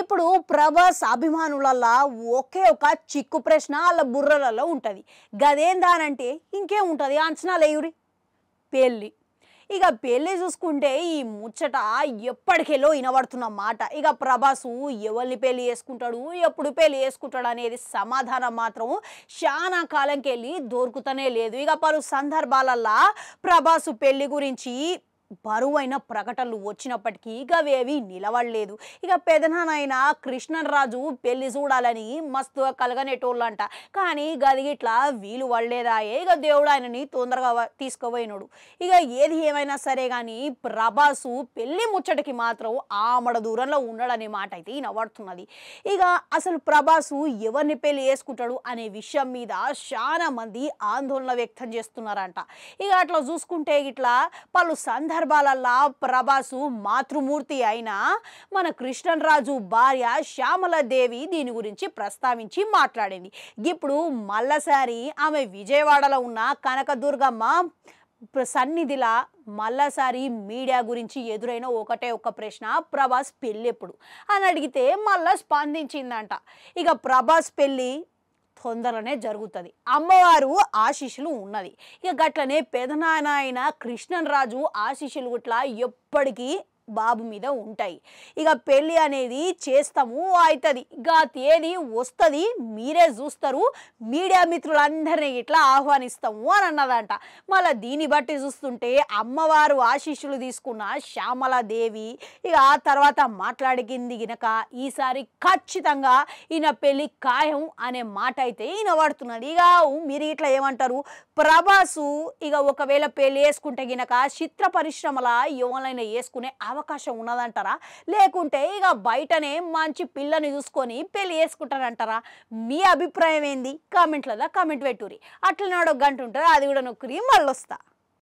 ఇప్పుడు ప్రభాస్ అభిమానులలా ఒకే ఒక చిక్కు ప్రశ్న వాళ్ళ బుర్రలలో ఉంటుంది గదేందానంటే ఇంకేం ఉంటుంది అంచనా లేవురి పెళ్ళి ఇక పెళ్ళి చూసుకుంటే ఈ ముచ్చట ఎప్పటికెలో వినబడుతున్న మాట ఇక ప్రభాసు ఎవరిని పెళ్లి చేసుకుంటాడు ఎప్పుడు పెళ్లి చేసుకుంటాడు అనేది సమాధానం మాత్రం చాలా కాలంకెళ్ళి దొరుకుతనే లేదు ఇక పలు సందర్భాలల్లో ప్రభాసు పెళ్లి గురించి బరువైన ప్రకటనలు వచ్చినప్పటికీ ఇక అవేవి నిలవడలేదు ఇక పెదనాయన కృష్ణరాజు పెళ్లి చూడాలని మస్తు అంట కానీ గది ఇట్లా వీలు పడలేదాయే ఇక దేవుడు ఆయనని తొందరగా తీసుకుపోయినాడు ఇక ఏది ఏమైనా సరే కానీ ప్రభాసు పెళ్లి ముచ్చటకి మాత్రం ఆమడ దూరంలో ఉండడనే మాట అయితే వినబడుతున్నది ఇక అసలు ప్రభాసు ఎవరిని పెళ్లి చేసుకుంటాడు అనే విషయం మీద చాలా మంది ఆందోళన వ్యక్తం చేస్తున్నారంట ఇక అట్లా చూసుకుంటే ఇట్లా పలు సందర్భ సందర్భాలల్లా ప్రభాసు మాతృమూర్తి అయిన మన రాజు భార్య శ్యామలదేవి దీని గురించి ప్రస్తావించి మాట్లాడింది ఇప్పుడు మళ్ళసారి ఆమె విజయవాడలో ఉన్న కనకదుర్గమ్మ సన్నిధిలా మల్లసారి మీడియా గురించి ఎదురైన ఒకటే ఒక ప్రశ్న ప్రభాస్ పెళ్ళి ఎప్పుడు అని అడిగితే మళ్ళా స్పందించిందంట ఇక ప్రభాస్ పెళ్ళి తొందరనే జరుగుతుంది అమ్మవారు ఆశీషులు ఉన్నది ఇక గట్లనే పెదనాయన అయిన రాజు ఆశీషులు గుట్ల ఎప్పటికీ బాబు మీద ఉంటాయి ఇక పెళ్ళి అనేది చేస్తాము అవుతుంది ఇక తేదీ వస్తుంది మీరే చూస్తారు మీడియా మిత్రులందరినీ ఇట్లా ఆహ్వానిస్తాము అని అన్నదంట మళ్ళీ దీన్ని బట్టి చూస్తుంటే అమ్మవారు ఆశీస్సులు తీసుకున్న శ్యామలదేవి ఇక ఆ తర్వాత మాట్లాడికింది గినక ఈసారి ఖచ్చితంగా ఈయన పెళ్ళి ఖాయం అనే మాట అయితే ఈయన పడుతున్నది ఇక మీరు ఇట్లా ఏమంటారు ప్రభాసు ఇక ఒకవేళ పెళ్ళి వేసుకుంటే గినక చిత్ర పరిశ్రమల యువనైనా వేసుకునే అవకాశం ఉన్నదంటారా లేకుంటే ఇక బయటనే మంచి పిల్లని చూసుకొని పెళ్ళి చేసుకుంటారంటారా మీ అభిప్రాయం ఏంది కామెంట్లలో కామెంట్ పెట్టురి అట్లనాడో గంట ఉంటుంది అది కూడా నొక్కుని మళ్ళొస్తా